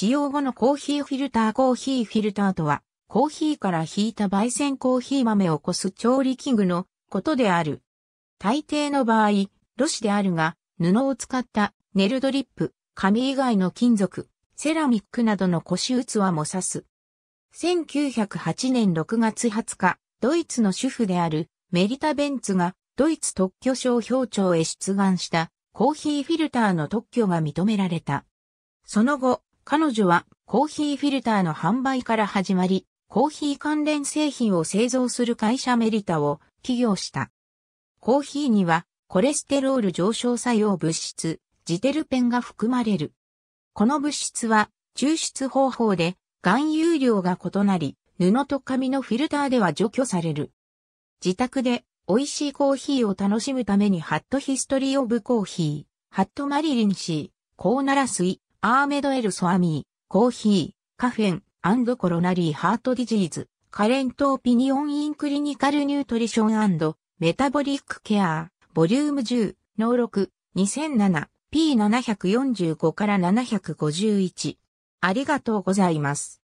使用後のコーヒーフィルターコーヒーフィルターとは、コーヒーから引いた焙煎コーヒー豆をこす調理器具のことである。大抵の場合、露紙であるが、布を使ったネルドリップ、紙以外の金属、セラミックなどの腰器も指す。1908年6月20日、ドイツの主婦であるメリタ・ベンツがドイツ特許商標庁へ出願したコーヒーフィルターの特許が認められた。その後、彼女はコーヒーフィルターの販売から始まり、コーヒー関連製品を製造する会社メリタを起業した。コーヒーにはコレステロール上昇作用物質、ジテルペンが含まれる。この物質は抽出方法で含有量が異なり、布と紙のフィルターでは除去される。自宅で美味しいコーヒーを楽しむためにハットヒストリーオブコーヒー、ハットマリリンシー、コーナライアーメドエルソアミー、コーヒー、カフェンアンドコロナリーハートディジーズ、カレントオピニオンインクリニカルニュートリションメタボリックケア、ボリューム10、能録、2007、P745 から751。ありがとうございます。